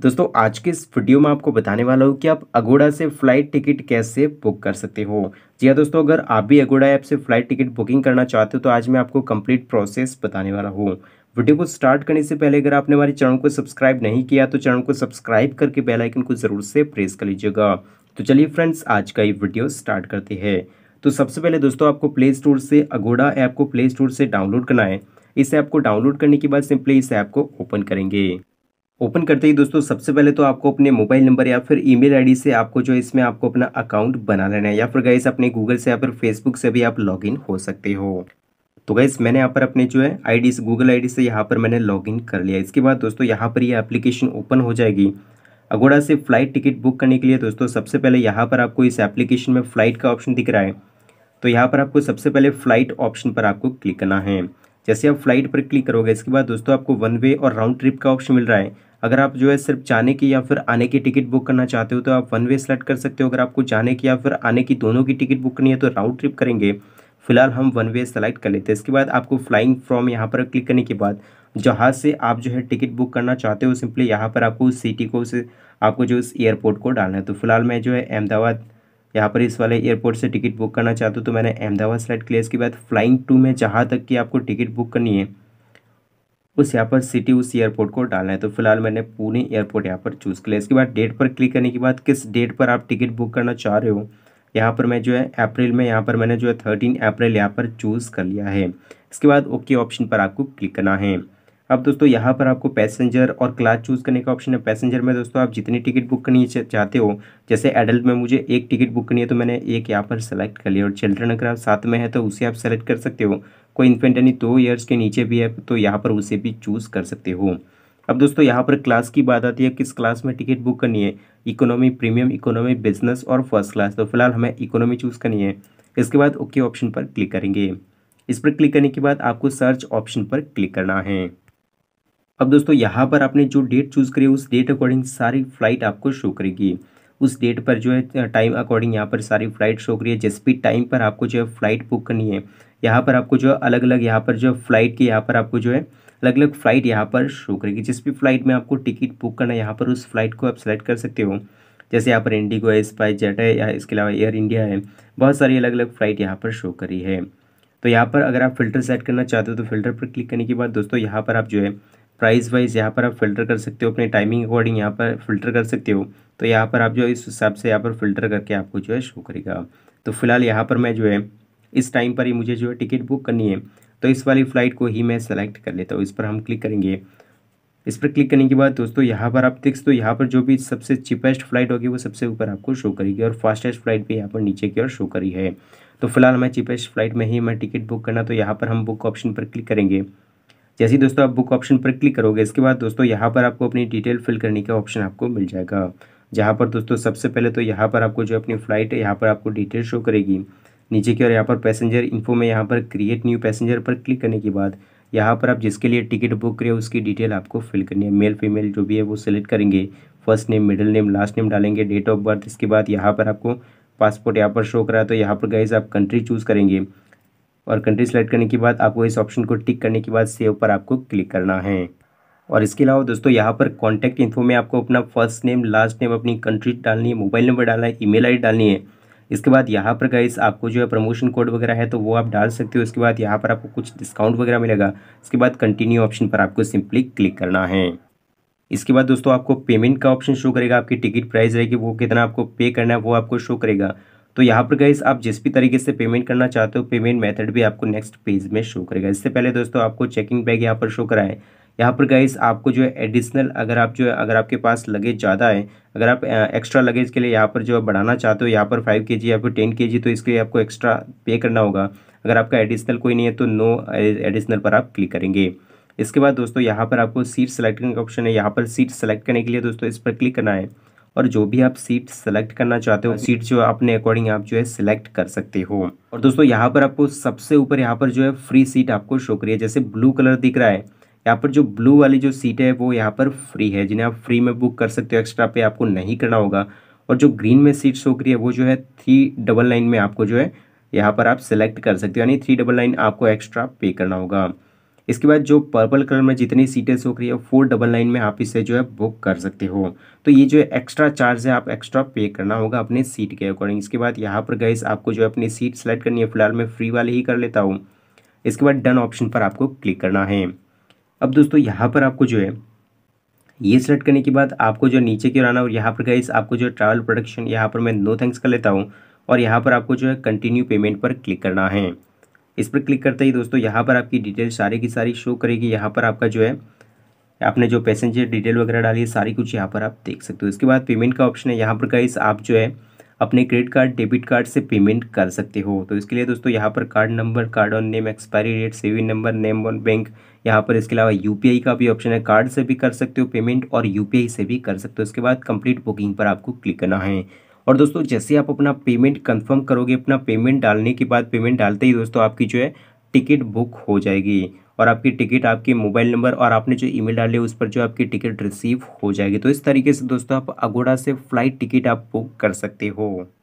दोस्तों आज के इस वीडियो में आपको बताने वाला हूँ कि आप अगोड़ा से फ्लाइट टिकट कैसे बुक कर सकते हो जी हाँ दोस्तों अगर आप भी अगोड़ा ऐप से फ्लाइट टिकट बुकिंग करना चाहते हो तो आज मैं आपको कंप्लीट प्रोसेस बताने वाला हूँ वीडियो को स्टार्ट करने से पहले अगर आपने हमारे चैनल को सब्सक्राइब नहीं किया तो चैनल को सब्सक्राइब करके बेलाइकन को ज़रूर से प्रेस कर लीजिएगा तो चलिए फ्रेंड्स आज का ये वीडियो स्टार्ट करते हैं तो सबसे पहले दोस्तों आपको प्ले स्टोर से अगोडा ऐप को प्ले स्टोर से डाउनलोड करना है इस ऐप को डाउनलोड करने के बाद सिंपली इस ऐप को ओपन करेंगे ओपन करते ही दोस्तों सबसे पहले तो आपको अपने मोबाइल नंबर या फिर ईमेल आईडी से आपको जो इसमें आपको अपना अकाउंट बना लेना है या फिर गाइस अपने गूगल से या फिर फेसबुक से भी आप लॉगिन हो सकते हो तो गाइस मैंने यहाँ पर अपने जो है आईडी से गूगल आईडी से यहाँ पर मैंने लॉगिन कर लिया इसके बाद दोस्तों यहाँ पर ये यह एप्लीकेशन ओपन हो जाएगी अगोड़ा से फ्लाइट टिकट बुक करने के लिए दोस्तों सबसे पहले यहाँ पर आपको इस एप्लीकेशन में फ़्लाइट का ऑप्शन दिख रहा है तो यहाँ पर आपको सबसे पहले फ़्लाइट ऑप्शन पर आपको क्लिक करना है जैसे आप फ्लाइट पर क्लिक करोगे इसके बाद दोस्तों आपको वन वे और राउंड ट्रिप का ऑप्शन मिल रहा है अगर आप जो है सिर्फ जाने की या फिर आने की टिकट बुक करना चाहते हो तो आप वन वे सेलेक्ट कर सकते हो अगर आपको जाने की या फिर आने की दोनों की टिकट बुक करनी है तो राउंड ट्रिप करेंगे फिलहाल हम वन वे सेलेक्ट कर लेते हैं इसके बाद आपको फ्लाइंग फ्रॉम यहाँ पर क्लिक करने के बाद जहाज़ से आप जो है टिकट बुक करना चाहते हो सिंपली यहाँ पर आपको उस सिटी को उस आपको जो उस एयरपोर्ट को डालना है तो फिलहाल मैं जो है अहमदाबाद यहाँ पर इस वाले एयरपोर्ट से टिकट बुक करना चाहता हूँ तो मैंने अहमदाबाद सेलेक्ट किया इसके बाद फ्लाइंग टू में जहाँ तक कि आपको टिकट बुक करनी है उस यहाँ पर सिटी उस एयरपोर्ट को डालना है तो फिलहाल मैंने पुणे एयरपोर्ट यहाँ पर चूज़ किया इसके बाद डेट पर क्लिक करने के बाद किस डेट पर आप टिकट बुक करना चाह रहे हो यहाँ पर मैं जो है अप्रैल में यहाँ पर मैंने जो है थर्टीन अप्रैल यहाँ पर चूज़ कर लिया है इसके बाद ओके ऑप्शन पर आपको क्लिक करना है अब दोस्तों यहाँ पर आपको पैसेंजर और क्लास चूज़ करने का ऑप्शन है पैसेंजर में दोस्तों आप जितनी टिकट बुक करनी चाहते हो जैसे एडल्ट में मुझे एक टिकट बुक करनी है तो मैंने एक यहाँ पर सेलेक्ट कर लिया और चिल्ड्रन अगर आप साथ में है तो उसे आप सेलेक्ट कर सकते हो कोई इन्फेंट यानी दो ईयर्स के नीचे भी है तो यहाँ पर उसे भी चूज़ कर सकते हो अब दोस्तों यहाँ पर क्लास की बात आती है किस क्लास में टिकट बुक करनी है इकोनॉमी प्रीमियम इकोनॉमी बिजनेस और फर्स्ट क्लास तो फिलहाल हमें इकोनॉमी चूज़ करनी है इसके बाद ओके ऑप्शन पर क्लिक करेंगे इस पर क्लिक करने के बाद आपको सर्च ऑप्शन पर क्लिक करना है अब दोस्तों यहाँ पर आपने जो डेट चूज़ करी है उस डेट अकॉर्डिंग सारी फ्लाइट आपको शो करेगी उस डेट पर जो है टाइम अकॉर्डिंग यहाँ पर सारी फ्लाइट शो करी है जिस भी टाइम पर आपको जो है फ्लाइट बुक करनी है यहाँ पर आपको जो है अलग अलग यहाँ पर जो है फ्लाइट की यहाँ पर आपको जो है अलग अलग फ्लाइट यहाँ पर शो करेगी जिस भी फ्लाइट में आपको टिकट बुक करना है यहाँ पर उस फ्लाइट को आप सेलेक्ट कर सकते हो जैसे यहाँ पर इंडिगो है स्पाइस जेट है या इसके अलावा एयर इंडिया है बहुत सारी अलग अलग फ़्लाइट यहाँ पर शो करी है तो यहाँ पर अगर आप फिल्टर सेट करना चाहते हो तो फिल्टर पर क्लिक करने के बाद दोस्तों यहाँ पर आप जो है प्राइस वाइज यहाँ पर आप फिल्टर कर सकते हो अपने टाइमिंग अकॉर्डिंग यहाँ पर फिल्टर कर सकते हो तो यहाँ पर आप जो इस हिसाब से यहाँ पर फिल्टर करके आपको जो है शो करेगा तो फिलहाल यहाँ पर मैं जो है इस टाइम पर ही मुझे जो है टिकट बुक करनी है तो इस वाली फ़्लाइट को ही मैं सेलेक्ट कर लेता हूँ इस पर हम क्लिक करेंगे इस पर क्लिक करने के बाद दोस्तों यहाँ पर आप देख तो यहाँ पर जो भी सबसे चीपेस्ट फ्लाइट होगी वो सबसे ऊपर आपको शो करेगी और फास्टेस्ट फ्लाइट भी यहाँ पर नीचे की ओर शो करी है तो फिलहाल मैं चीपेस्ट फ्लाइट में ही मैं टिकट बुक करना तो यहाँ पर हम बुक ऑप्शन पर क्लिक करेंगे जैसे ही दोस्तों आप बुक ऑप्शन पर क्लिक करोगे इसके बाद दोस्तों यहाँ पर आपको अपनी डिटेल फिल करने का ऑप्शन आपको मिल जाएगा जहाँ पर दोस्तों सबसे पहले तो यहाँ पर आपको जो अपनी फ़्लाइट है यहाँ पर आपको डिटेल शो करेगी नीचे की ओर यहाँ पर पैसेंजर इन्फो में यहाँ पर क्रिएट न्यू पैसेंजर पर क्लिक करने के बाद यहाँ पर आप जिसके लिए टिकट बुक करें उसकी डिटेल आपको फिल करनी है मेल फीमेल जो भी है वो सिलेक्ट करेंगे first name middle name last name डालेंगे डेट ऑफ बर्थ इसके बाद यहाँ पर आपको पासपोर्ट यहाँ पर शो करा तो यहाँ पर गाइज आप कंट्री चूज़ करेंगे और कंट्री सेलेक्ट करने के बाद आपको इस ऑप्शन को टिक करने के बाद सेव पर आपको क्लिक करना है और इसके अलावा दोस्तों यहाँ पर कॉन्टैक्ट इन्फो में आपको अपना फर्स्ट नेम लास्ट नेम अपनी कंट्री डालनी है मोबाइल नंबर डालना है ईमेल आईडी डालनी है इसके बाद यहाँ पर गाइस आपको जो है प्रमोशन कोड वगैरह है तो वो आप डाल सकते हो इसके बाद यहाँ पर आपको कुछ डिस्काउंट वगैरह मिलेगा इसके बाद कंटिन्यू ऑप्शन पर आपको सिंपली क्लिक करना है इसके बाद दोस्तों आपको पेमेंट का ऑप्शन शो करेगा आपकी टिकट प्राइस रहेगी वो कितना आपको पे करना है वो आपको शो करेगा तो यहाँ पर गाइस आप जिस भी तरीके से पेमेंट करना चाहते हो पेमेंट मेथड भी आपको नेक्स्ट पेज में शो करेगा इससे पहले दोस्तों आपको चेकिंग बैग यहाँ पर शो कराएं यहाँ पर गाइस आपको जो है एडिशनल अगर आप जो है अगर आपके पास लगेज ज़्यादा है अगर आप एक्स्ट्रा लगेज के लिए यहाँ पर जो है बढ़ाना चाहते हो यहाँ पर फाइव के जी या फिर टेन के जी तो इसके लिए आपको एक्स्ट्रा पे करना होगा अगर आपका एडिशनल कोई नहीं है तो नो एडिशनल पर आप क्लिक करेंगे इसके बाद दोस्तों यहाँ पर आपको सीट सेलेक्ट करने का ऑप्शन है यहाँ पर सीट सेलेक्ट करने के लिए दोस्तों इस पर क्लिक करना है और जो भी आप सीट सेलेक्ट करना चाहते हो सीट जो अपने अकॉर्डिंग आप जो है सिलेक्ट कर सकते हो और दोस्तों यहाँ पर आपको सबसे ऊपर यहाँ पर जो है फ्री सीट आपको शो करिए जैसे ब्लू कलर दिख रहा है यहाँ पर जो ब्लू वाली जो सीट है वो यहाँ पर फ्री है जिन्हें आप फ्री में बुक कर सकते हो एक्स्ट्रा पे आपको नहीं करना होगा और जो ग्रीन में सीट शो करिए है वो जो है थ्री डबल नाइन में आपको जो है यहाँ पर आप सिलेक्ट कर सकते हो यानी थ्री डबल नाइन आपको एक्स्ट्रा पे करना होगा इसके बाद जो पर्पल कलर में जितनी सीटें शो रही है फोर डबल नाइन में आप इसे जो है बुक कर सकते हो तो ये जो एक्स्ट्रा चार्ज है आप एक्स्ट्रा पे करना होगा अपने सीट के अकॉर्डिंग इसके बाद यहाँ पर गए आपको जो है अपनी सीट सेलेक्ट करनी है फिलहाल मैं फ्री वाले ही कर लेता हूँ इसके बाद डन ऑप्शन पर आपको क्लिक करना है अब दोस्तों यहाँ पर आपको जो है ये सेलेक्ट करने के बाद आपको जो नीचे की ओर आना और यहाँ पर गए आपको जो ट्रैवल प्रोडक्शन यहाँ पर मैं नो थैंक्स कर लेता हूँ और यहाँ पर आपको जो है कंटिन्यू पेमेंट पर क्लिक करना है इस पर क्लिक करते ही दोस्तों यहाँ पर आपकी डिटेल सारी की सारी शो करेगी यहाँ पर आपका जो है आपने जो पैसेंजर डिटेल वगैरह डाली है सारी कुछ यहाँ पर आप देख सकते हो इसके बाद पेमेंट का ऑप्शन है यहाँ पर गाइस आप जो है अपने क्रेडिट कार्ड डेबिट कार्ड से पेमेंट कर सकते हो तो इसके लिए दोस्तों यहाँ पर card number card on name expiry date saving number name on bank यहाँ पर इसके अलावा यू का भी ऑप्शन है कार्ड से भी कर सकते हो पेमेंट और यू से भी कर सकते हो इसके बाद कंप्लीट बुकिंग पर आपको क्लिक करना है और दोस्तों जैसे आप अपना पेमेंट कंफर्म करोगे अपना पेमेंट डालने के बाद पेमेंट डालते ही दोस्तों आपकी जो है टिकट बुक हो जाएगी और आपकी टिकट आपके मोबाइल नंबर और आपने जो ईमेल डाले उस पर जो आपकी टिकट रिसीव हो जाएगी तो इस तरीके से दोस्तों आप अगोडा से फ़्लाइट टिकट आप बुक कर सकते हो